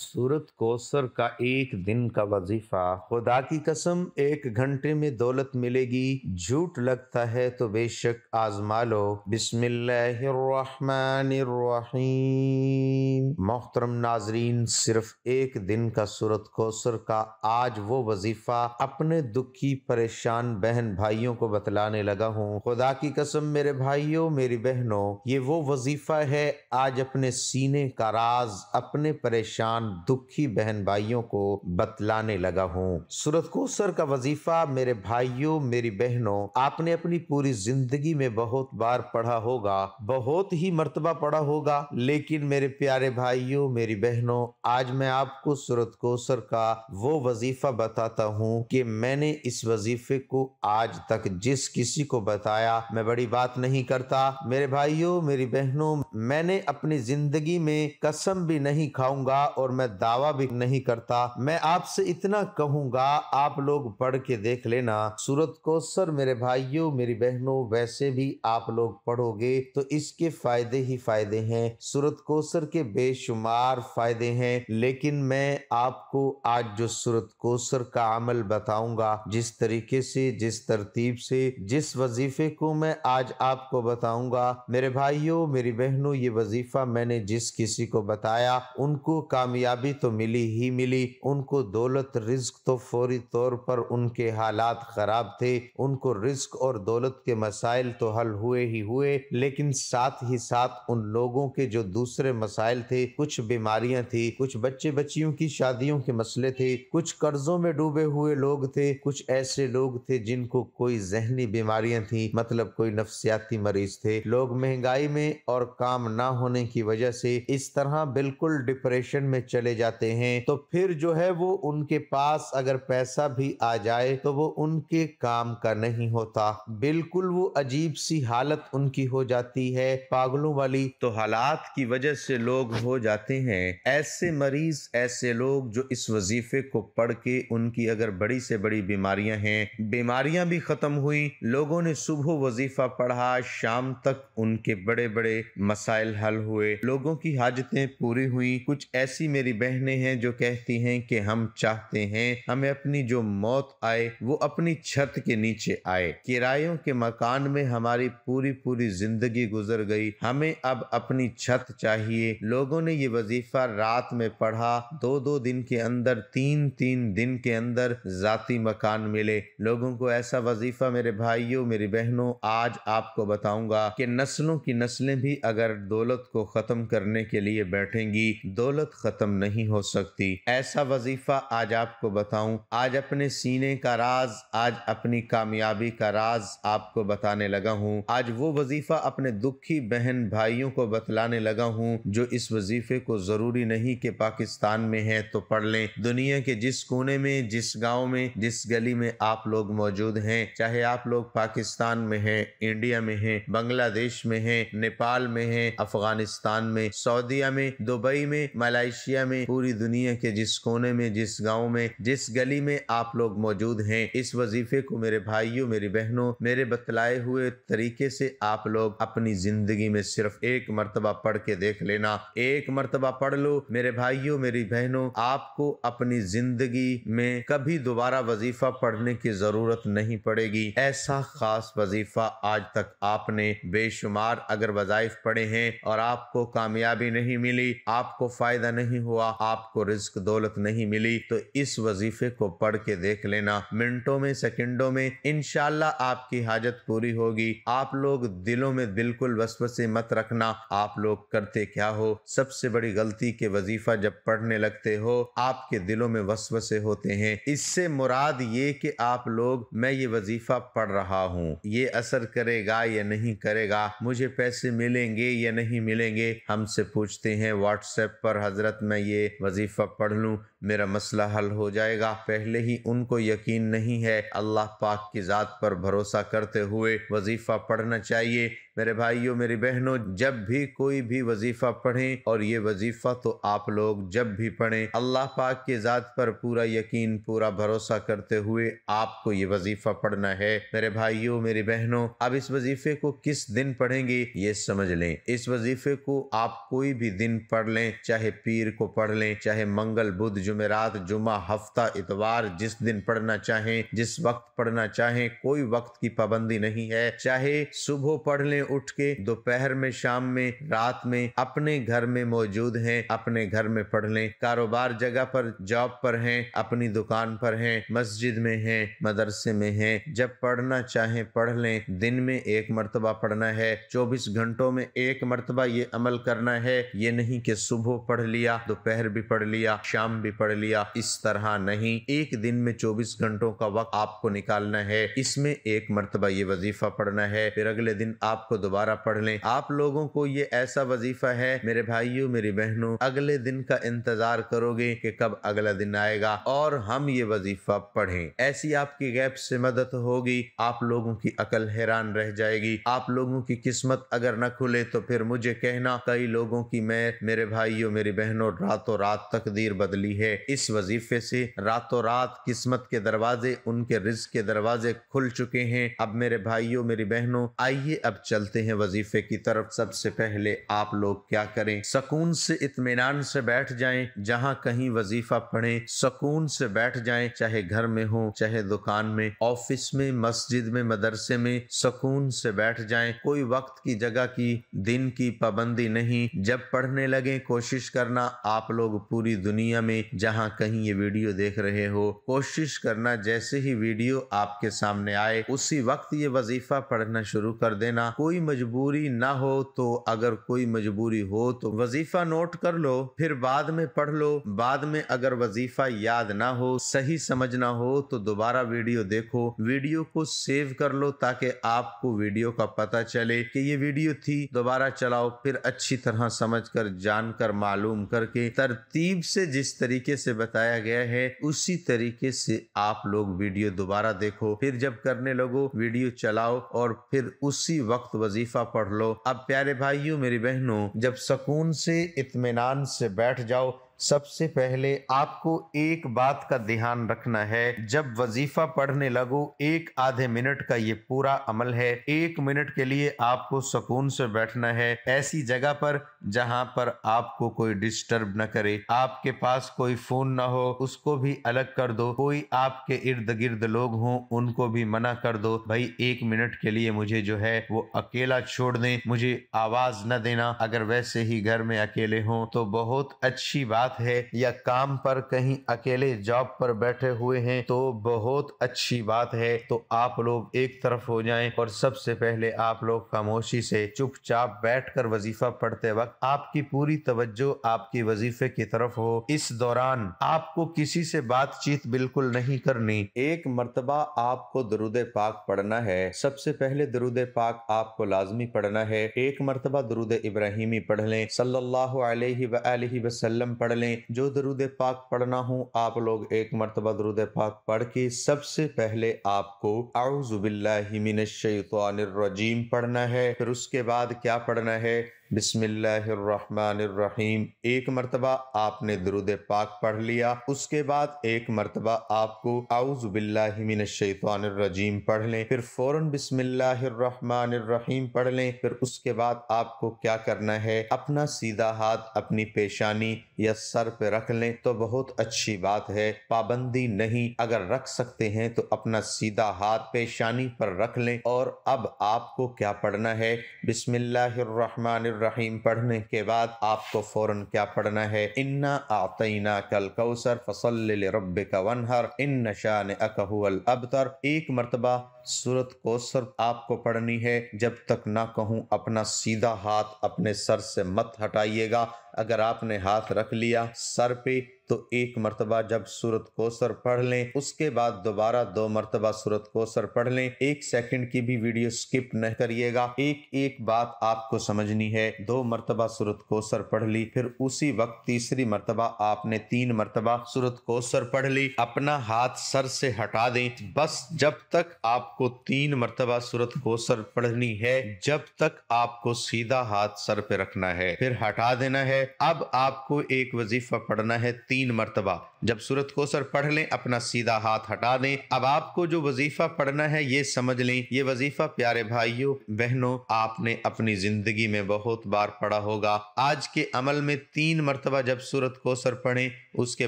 सूरत कोसर का एक दिन का वजीफा खुदा की कसम एक घंटे में दौलत मिलेगी झूठ लगता है तो बेशक आजमा लो बिस्मिल्लाहिर्रहमानिर्रहीम मोहतरम नाजरीन सिर्फ एक दिन का सूरत कोसर का आज वो वजीफा अपने दुखी परेशान बहन भाइयों को बतलाने लगा हूँ खुदा की कसम मेरे भाइयों मेरी बहनों ये वो वजीफा है आज अपने सीने का राज अपने परेशान दुखी बहन भाइयों को बतलाने लगा हूँ सूरत कोसर का वजीफा मेरे भाइयों मेरी बहनों आपने अपनी पूरी जिंदगी में बहुत बार पढ़ा होगा बहुत ही मरतबा पढ़ा होगा लेकिन मेरे प्यारे भाइयों मेरी बहनों आज मैं आपको सूरत कोसर का वो वजीफा बताता हूँ कि मैंने इस वजीफे को आज तक जिस किसी को बताया मैं बड़ी बात नहीं करता मेरे भाइयों मेरी बहनों मैंने अपनी जिंदगी में कसम भी नहीं खाऊंगा और मैं दावा भी नहीं करता मैं आपसे इतना कहूंगा आप लोग पढ़ के देख लेना सूरत को सर मेरे भाइयों मेरी बहनों वैसे भी आप लोग पढ़ोगे तो इसके फायदे ही फायदे हैं सूरत कोसर के बेशुमार फायदे हैं लेकिन मैं आपको आज जो सूरत कोसर का अमल बताऊंगा जिस तरीके से जिस तरतीब से जिस वजीफे को मैं आज आपको बताऊंगा मेरे भाइयों मेरी बहनों ये वजीफा मैंने जिस किसी को बताया उनको कामयाब कामयाबी तो मिली ही मिली उनको दौलत रिस्क तो फौरी तौर पर उनके हालात खराब थे उनको रिस्क और दौलत के मसाइल तो हल हुए ही हुए लेकिन साथ ही साथ उन लोगों के जो दूसरे मसाइल थे कुछ बीमारियां थी कुछ बच्चे बच्चियों की शादियों के मसले थे कुछ कर्जों में डूबे हुए लोग थे कुछ ऐसे लोग थे जिनको कोई जहनी बीमारियां थी मतलब कोई नफ्सियाती मरीज थे लोग महंगाई में और काम ना होने की वजह से इस तरह बिल्कुल डिप्रेशन में चले चले जाते हैं तो फिर जो है वो उनके पास अगर पैसा भी आ जाए तो वो उनके काम का नहीं होता बिल्कुल वो अजीब सी हालत उनकी हो जाती है पागलों वाली तो हालात की वजह से लोग हो जाते हैं ऐसे मरीज ऐसे लोग जो इस वजीफे को पढ़ के उनकी अगर बड़ी से बड़ी बीमारियां हैं बीमारियां भी खत्म हुई लोगों ने सुबह वजीफा पढ़ा शाम तक उनके बड़े बड़े मसाइल हल हुए लोगों की हाजतें पूरी हुई कुछ ऐसी मेरी बहनें हैं जो कहती हैं कि हम चाहते हैं हमें अपनी जो मौत आए वो अपनी छत के नीचे आए किरायों के मकान में हमारी पूरी पूरी जिंदगी गुजर गई हमें अब अपनी छत चाहिए लोगों ने ये वजीफा रात में पढ़ा दो दो दिन के अंदर तीन तीन दिन के अंदर जाती मकान मिले लोगों को ऐसा वजीफा मेरे भाइयों मेरी बहनों आज आपको बताऊंगा कि नस्लों की नस्लें भी अगर दौलत को खत्म करने के लिए बैठेंगी दौलत खत्म खत्म नहीं हो सकती ऐसा वजीफा आज आपको बताऊं आज अपने सीने का राज आज अपनी कामयाबी का राज आपको बताने लगा हूं आज वो वजीफा अपने दुखी बहन भाइयों को बतलाने लगा हूं जो इस वजीफे को जरूरी नहीं कि पाकिस्तान में है तो पढ़ लें दुनिया के जिस कोने में जिस गाँव में जिस गली में आप लोग मौजूद हैं चाहे आप लोग पाकिस्तान में हैं इंडिया में हैं बांग्लादेश में हैं नेपाल में हैं अफगानिस्तान में सऊदीया में दुबई में मलाइशिया एरिया में पूरी दुनिया के जिस कोने में जिस गाँव में जिस गली में आप लोग मौजूद हैं इस वजीफे को मेरे भाइयों मेरी बहनों मेरे बतलाए हुए तरीके से आप लोग अपनी जिंदगी में सिर्फ एक मरतबा पढ़ के देख लेना एक मरतबा पढ़ लो मेरे भाइयों मेरी बहनों आपको अपनी जिंदगी में कभी दोबारा वजीफा पढ़ने की जरूरत नहीं पड़ेगी ऐसा खास वजीफा आज तक आपने बेशुमार अगर वजाइफ पढ़े हैं और आपको कामयाबी नहीं मिली आपको फायदा नहीं हो हुआ आपको रिस्क दौलत नहीं मिली तो इस वजीफे को पढ़ के देख लेना मिनटों में सेकंडों में इनशाला आपकी हाजत पूरी होगी आप लोग दिलों में बिल्कुल वसवसे मत रखना आप लोग करते क्या हो सबसे बड़ी गलती के वजीफा जब पढ़ने लगते हो आपके दिलों में वसवसे होते हैं इससे मुराद ये कि आप लोग मैं ये वजीफा पढ़ रहा हूँ ये असर करेगा या नहीं करेगा मुझे पैसे मिलेंगे या नहीं मिलेंगे हमसे पूछते हैं व्हाट्सएप पर हजरत मैं ये वजीफ़ा पढ़ लूँ मेरा मसला हल हो जाएगा पहले ही उनको यकीन नहीं है अल्लाह पाक की ज़ात पर भरोसा करते हुए वजीफ़ा पढ़ना चाहिए मेरे भाइयों मेरी बहनों जब भी कोई भी वजीफ़ा पढ़ें और ये वजीफ़ा तो आप लोग जब भी पढ़ें अल्लाह पाक की ज़ात पर पूरा यकीन पूरा भरोसा करते हुए आपको ये वजीफ़ा पढ़ना है मेरे भाइयों मेरी बहनों अब इस वजीफ़े को किस दिन पढ़ेंगे ये समझ लें इस वजीफ़े को आप कोई भी दिन पढ़ लें चाहे पीर को पढ़ लें चाहे मंगल बुध जुमेरात जुमा हफ्ता इतवार जिस दिन पढ़ना चाहें जिस वक्त पढ़ना चाहें कोई वक्त की पाबंदी नहीं है चाहे सुबह पढ़ लें उठ के दोपहर में शाम में रात में अपने घर में मौजूद हैं अपने घर में पढ़ लें कारोबार जगह पर जॉब पर हैं अपनी दुकान पर हैं मस्जिद में हैं मदरसे में हैं जब पढ़ना चाहें पढ़ लें दिन में एक मरतबा पढ़ना है चौबीस घंटों में एक मरतबा ये अमल करना है ये नहीं कि सुबह पढ़ लिया दोपहर भी पढ़ लिया शाम भी पढ़ लिया इस तरह नहीं एक दिन में चौबीस घंटों का वक्त आपको निकालना है इसमें एक मरतबा ये वजीफा पढ़ना है फिर अगले दिन आपको दोबारा पढ़ लें आप लोगों को ये ऐसा वजीफा है मेरे भाइयों मेरी बहनों अगले दिन का इंतजार करोगे की कब अगला दिन आएगा और हम ये वजीफा पढ़े ऐसी आपकी गैप से मदद होगी आप लोगों की अकल हैरान रह जाएगी आप लोगों की किस्मत अगर न खुले तो फिर मुझे कहना कई लोगों की मैं मेरे भाइयों मेरी बहनों रातों रात तकदीर बदली है इस वजीफे से रातों रात किस्मत के दरवाजे उनके रिज के दरवाजे खुल चुके हैं अब मेरे भाइयों मेरी बहनों आइए अब चलते हैं वजीफे की तरफ सबसे पहले आप लोग क्या करें सकून से इतमान से बैठ जाएं जहां कहीं वजीफा पढ़ें सकून से बैठ जाएं चाहे घर में हो चाहे दुकान में ऑफिस में मस्जिद में मदरसे में सकून से बैठ जाएं कोई वक्त की जगह की दिन की पाबंदी नहीं जब पढ़ने लगे कोशिश करना आप आप लोग पूरी दुनिया में जहां कहीं ये वीडियो देख रहे हो कोशिश करना जैसे ही वीडियो आपके सामने आए उसी वक्त ये वजीफा पढ़ना शुरू कर देना कोई मजबूरी ना हो तो अगर कोई मजबूरी हो तो वजीफा नोट कर लो फिर बाद में पढ़ लो बाद में अगर वजीफा याद ना हो सही समझना हो तो दोबारा वीडियो देखो वीडियो को सेव कर लो ताकि आपको वीडियो का पता चले कि ये वीडियो थी दोबारा चलाओ फिर अच्छी तरह समझ कर मालूम करके के तरतीब से जिस तरीके से बताया गया है उसी तरीके से आप लोग वीडियो दोबारा देखो फिर जब करने लगो वीडियो चलाओ और फिर उसी वक्त वजीफा पढ़ लो अब प्यारे भाइयों मेरी बहनों जब सकून से इतमान से बैठ जाओ सबसे पहले आपको एक बात का ध्यान रखना है जब वजीफा पढ़ने लगो एक आधे मिनट का ये पूरा अमल है एक मिनट के लिए आपको सुकून से बैठना है ऐसी जगह पर जहां पर आपको कोई डिस्टर्ब न करे आपके पास कोई फोन ना हो उसको भी अलग कर दो कोई आपके इर्द गिर्द लोग हों उनको भी मना कर दो भाई एक मिनट के लिए मुझे जो है वो अकेला छोड़ दे मुझे आवाज न देना अगर वैसे ही घर में अकेले हों तो बहुत अच्छी बात साथ है या काम पर कहीं अकेले जॉब पर बैठे हुए हैं तो बहुत अच्छी बात है तो आप लोग एक तरफ हो जाएं और सबसे पहले आप लोग खामोशी से चुपचाप बैठकर वजीफा पढ़ते वक्त आपकी पूरी तवज्जो आपकी वजीफे की तरफ हो इस दौरान आपको किसी से बातचीत बिल्कुल नहीं करनी एक मरतबा आपको दरुद पाक पढ़ना है सबसे पहले दरुद पाक आपको लाजमी पढ़ना है एक मरतबा दरुद इब्राहिमी पढ़ लें सल्लल्लाहु अलैहि वसल्लम पढ़ लें जो दरुद पाक पढ़ना हो आप लोग एक मरतबा दरुद पाक पढ़ के सबसे पहले आपको आउजुबिल्लाजीम पढ़ना है फिर उसके बाद क्या पढ़ना है बिसमीम एक मरतबा आपने दरुद पाक पढ़ लिया उसके बाद एक मरतबा आपको आउज़बिल्लाशैतरजीम पढ़ लें फिर फौरन बिसमीम पढ़ लें फिर उसके बाद आपको क्या करना है अपना सीधा हाथ अपनी पेशानी या सर पे रख लें तो बहुत अच्छी बात है पाबंदी नहीं अगर रख सकते हैं तो अपना सीधा हाथ पेशानी पर रख लें और अब आपको क्या पढ़ना है बिसमिल्लाहमान रहीम पढ़ने के बाद आपको फौरन क्या पढ़ना है इन्ना आतना कल कौसर फसल रब का वनहर इन नशान अकहुल अबतर एक मरतबा सूरत को सिर्फ आपको पढ़नी है जब तक ना कहूँ अपना सीधा हाथ अपने सर से मत हटाइएगा अगर आपने हाथ रख लिया सर पे तो एक मरतबा जब सूरत कोसर पढ़ लें उसके बाद दोबारा दो मरतबा सूरत कोसर पढ़ लें एक सेकंड की भी वीडियो स्किप न करिएगा एक एक बात आपको समझनी है दो मरतबा सूरत कोसर पढ़ ली फिर उसी वक्त तीसरी मरतबा आपने तीन मरतबा सूरत कोसर पढ़ ली अपना हाथ सर से हटा दे बस जब तक आपको तीन मरतबा सूरत कोसर पढ़नी है जब तक आपको सीधा हाथ सर पे रखना है फिर हटा देना है अब आपको एक वजीफा पढ़ना है तीन तीन मरतबा जब सूरत कोसर पढ़ लें अपना सीधा हाथ हटा दें अब आपको जो वजीफा पढ़ना है ये समझ लें ये वजीफा प्यारे भाइयों बहनों आपने अपनी जिंदगी में बहुत बार पढ़ा होगा आज के अमल में तीन मरतबा जब सूरत कोसर पढ़े उसके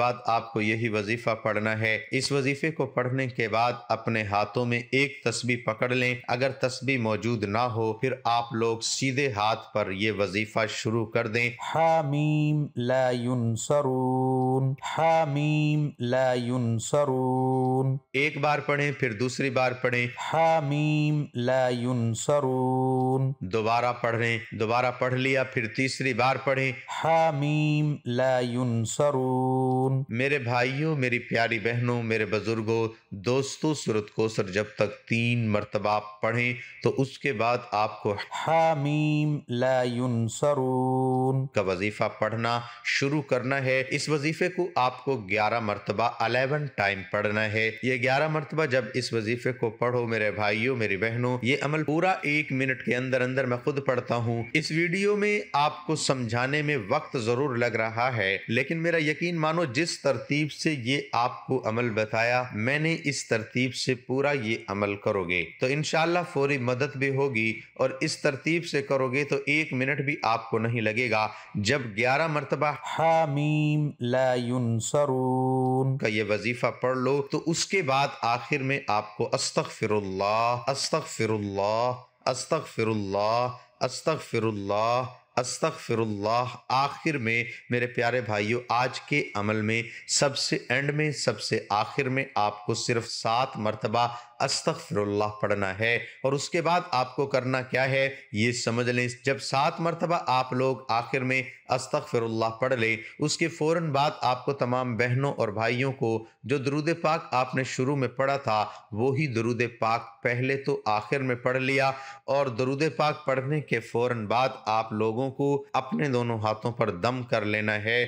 बाद आपको यही वजीफा पढ़ना है इस वजीफे को पढ़ने के बाद अपने हाथों में एक तस्बी पकड़ लें अगर तस्बी मौजूद ना हो फिर आप लोग सीधे हाथ पर यह वजीफा शुरू कर दें हामीम ला हामीम लायुन सरून एक बार पढ़ें फिर दूसरी बार पढ़ें हामीम लायुन सरून दोबारा पढ़ें दोबारा पढ़ लिया फिर तीसरी बार पढ़ें हामीम लायुन सरून मेरे भाइयों मेरी प्यारी बहनों मेरे बुजुर्गों दोस्तों सूरत को सर जब तक तीन मरतबा पढ़ें तो उसके बाद आपको हामीम लायुन सरून का वजीफा पढ़ना शुरू करना है इस वजीफे वजीफे को आपको ग्यारह मरतबा अलेवन टाइम पढ़ना है ये ग्यारह मरतबा जब इस वजीफे को पढ़ो मेरे भाइयों मेरी बहनों ये अमल पूरा एक मिनट के अंदर अंदर मैं खुद पढ़ता हूँ इस वीडियो में आपको समझाने में वक्त जरूर लग रहा है लेकिन मेरा यकीन मानो जिस तरतीब से ये आपको अमल बताया मैंने इस तरतीब से पूरा ये अमल करोगे तो इनशाला फौरी मदद भी होगी और इस तरतीब से करोगे तो एक मिनट भी आपको नहीं लगेगा जब ग्यारह मरतबा हामीम ला युनसरून का ये वजीफा पढ़ लो तो उसके बाद आखिर में आपको अस्तक फिरुल्लाह अस्तक फिरुल्लाह अस्तक आखिर में मेरे प्यारे भाइयों आज के अमल में सबसे एंड में सबसे आखिर में आपको सिर्फ सात मरतबा अस्तफरुल्लाह पढ़ना है और उसके बाद आपको करना क्या है ये समझ लें जब सात मरतबा आप लोग आखिर में अस्तफरुल्लाह पढ़ लें उसके फ़ौर बाद आपको तमाम बहनों और भाइयों को जो दरुद पाक आपने शुरू में पढ़ा था वही दरुद पाक पहले तो आखिर में पढ़ लिया और दरुद पाक पढ़ने के फ़ौर बाद आप लोगों को अपने दोनों हाथों पर दम कर लेना है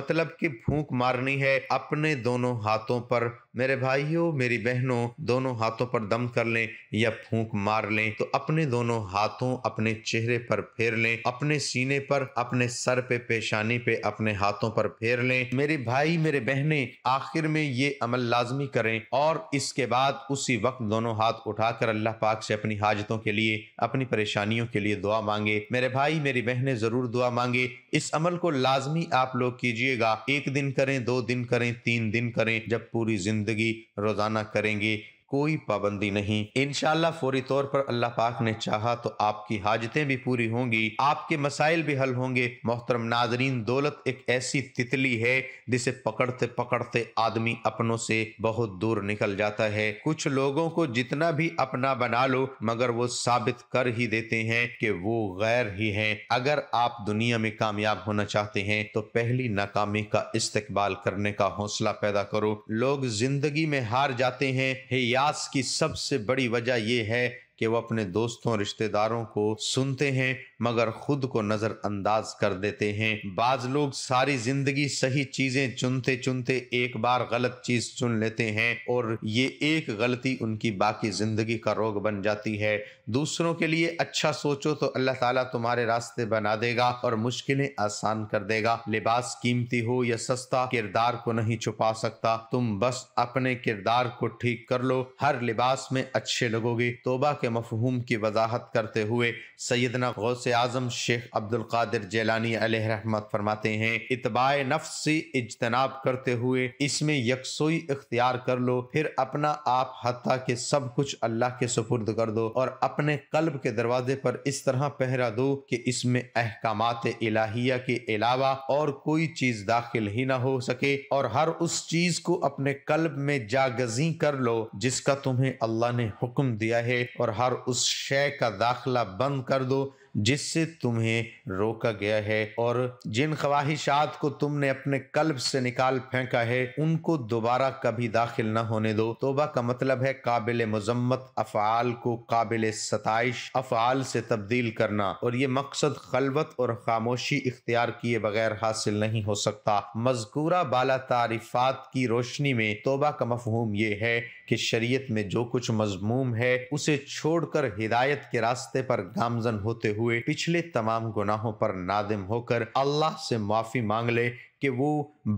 मतलब कि फूंक मारनी है अपने दोनों हाथों पर मेरे भाइयों मेरी बहनों दोनों हाथों पर दम कर लें या फूंक मार लें तो अपने दोनों हाथों अपने चेहरे पर फेर लें अपने सीने पर अपने सर पे पेशानी पे अपने हाथों पर फेर लें मेरे भाई मेरे बहने आखिर में ये अमल लाजमी करें और इसके बाद उसी वक्त दोनों हाथ उठाकर अल्लाह पाक से अपनी हाजतों के लिए अपनी परेशानियों के लिए दुआ मांगे मेरे भाई मेरी बहने जरूर दुआ मांगे इस अमल को लाजमी आप लोग कीजिएगा एक दिन करें दो दिन करें तीन दिन करें जब पूरी जिंदगी ज़िंदगी रोज़ाना करेंगे कोई पाबंदी नहीं इनशाला फौरी तौर पर अल्लाह पाक ने चाह तो आपकी हाजतें भी पूरी होंगी आपके मसाइल भी हल होंगे मोहतरम नाजरीन दौलत एक ऐसी तितली है जिसे पकड़ते पकड़ते आदमी अपनों से बहुत दूर निकल जाता है कुछ लोगों को जितना भी अपना बना लो मगर वो साबित कर ही देते हैं कि वो गैर ही हैं अगर आप दुनिया में कामयाब होना चाहते हैं तो पहली नाकामी का इस्तकबाल करने का हौसला पैदा करो लोग जिंदगी में हार जाते हैं है या प्यास की सबसे बड़ी वजह यह है कि वो अपने दोस्तों रिश्तेदारों को सुनते हैं मगर खुद को नजरअंदाज कर देते हैं बाज लोग सारी जिंदगी सही चीजें चुनते चुनते एक बार गलत चीज चुन लेते हैं और ये एक गलती उनकी बाकी जिंदगी का रोग बन जाती है दूसरों के लिए अच्छा सोचो तो अल्लाह ताला तुम्हारे रास्ते बना देगा और मुश्किलें आसान कर देगा लिबास कीमती हो या सस्ता किरदार को नहीं छुपा सकता तुम बस अपने किरदार को ठीक कर लो हर लिबास में अच्छे लगोगे तोबा के के मफहूम की वजाहत करते हुए सैदना गौस आजम शेख अब्दुल कादिर जेलानी रहमत फरमाते हैं इतबा नफ्स से इजतनाब करते हुए इसमें यकसोई इख्तियार कर लो फिर अपना आप हती के सब कुछ अल्लाह के सुपुर्द कर दो और अपने कल्ब के दरवाजे पर इस तरह पहरा दो कि इसमें अहकाम इलाहिया के अलावा और कोई चीज दाखिल ही ना हो सके और हर उस चीज को अपने कल्ब में जागजी कर लो जिसका तुम्हें अल्लाह ने हुक्म दिया है और हर उस शय का दाखला बंद कर दो जिससे तुम्हें रोका गया है और जिन ख्वाहिशात को तुमने अपने कल्ब से निकाल फेंका है उनको दोबारा कभी दाखिल न होने दो तोबा का मतलब है काबिल मजम्मत अफ़ाल को काबिल सतश अफ़ाल से तब्दील करना और ये मकसद खलबत और खामोशी इख्तियार किए बगैर हासिल नहीं हो सकता मजकूरा बाला तारीफात की रोशनी में तोबा का मफहूम ये है कि शरीयत में जो कुछ मजमूम है उसे छोड़कर हिदायत के रास्ते पर गामजन होते हुए हुए पिछले तमाम गुनाहों पर नादिम होकर अल्लाह से माफी मांग ले कि वो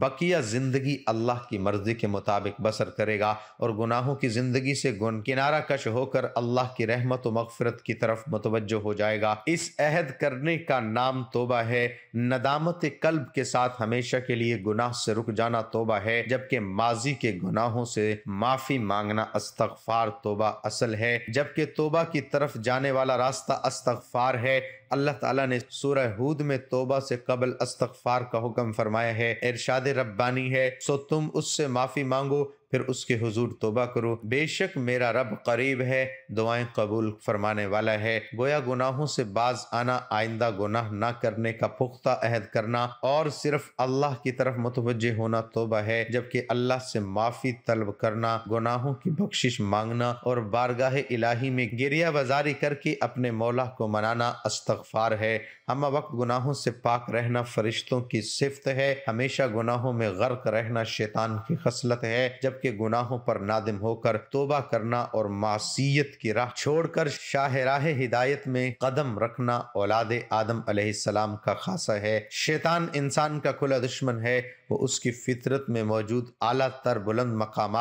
बकिया ज़िंदगी अल्लाह की मर्ज़ी के मुताबिक बसर करेगा और गुनाहों की ज़िंदगी से गुन किनारा कश होकर अल्लाह की रहमत व की तरफ मतवजह हो जाएगा इस अहद करने का नाम तोबा है नदामत कल्ब के साथ हमेशा के लिए गुनाह से रुक जाना तोबा है जबकि माजी के गुनाहों से माफ़ी मांगना अस्तगफार तोबा असल है जबकि तोबा की तरफ जाने वाला रास्ता अस्तगफार है अल्लाह ताला ने सूरह हूद में तोबा से कबल अस्तगफार का हुक्म फरमाया है इरशाद रब्बानी है सो तुम उससे माफ़ी मांगो फिर उसके हुजूर तोबा करो बेशक मेरा रब करीब है दुआएं कबूल फरमाने वाला है गोया गुनाहों से बाज आना आइंदा गुनाह ना करने का पुख्ता अहद करना और सिर्फ अल्लाह की तरफ मुतवजह होना तोबा है जबकि अल्लाह से माफ़ी तलब करना गुनाहों की बख्शिश मांगना और बारगाह इलाही में गिरिया बाजारी करके अपने मौला को मनाना अस्तफार है हम वक्त गुनाहों से पाक रहना फरिश्तों की सिफत है हमेशा गुनाहों में गर्क रहना शैतान की खसलत है जब के गुनाहों पर नादिम होकर तोबा करना और मासीत की राह छोड़कर शाह राह हिदायत में कदम रखना औलाद आदम सलाम का खासा है शैतान इंसान का खुला दुश्मन है वो उसकी फितरत में मौजूद आला तर बुलंद मकाम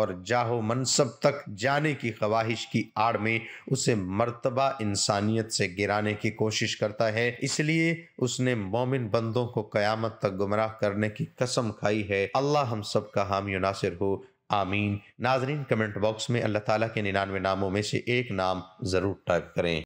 और जाहो मनसब तक जाने की ख्वाहिश की आड़ में उसे मर्तबा इंसानियत से गिराने की कोशिश करता है इसलिए उसने मोमिन बंदों को कयामत तक गुमराह करने की कसम खाई है अल्लाह हम सब का हामी नासिर हो आमीन नाजरीन कमेंट बॉक्स में अल्लाह ताला के निन्यानवे नामों में से एक नाम ज़रूर टाइप करें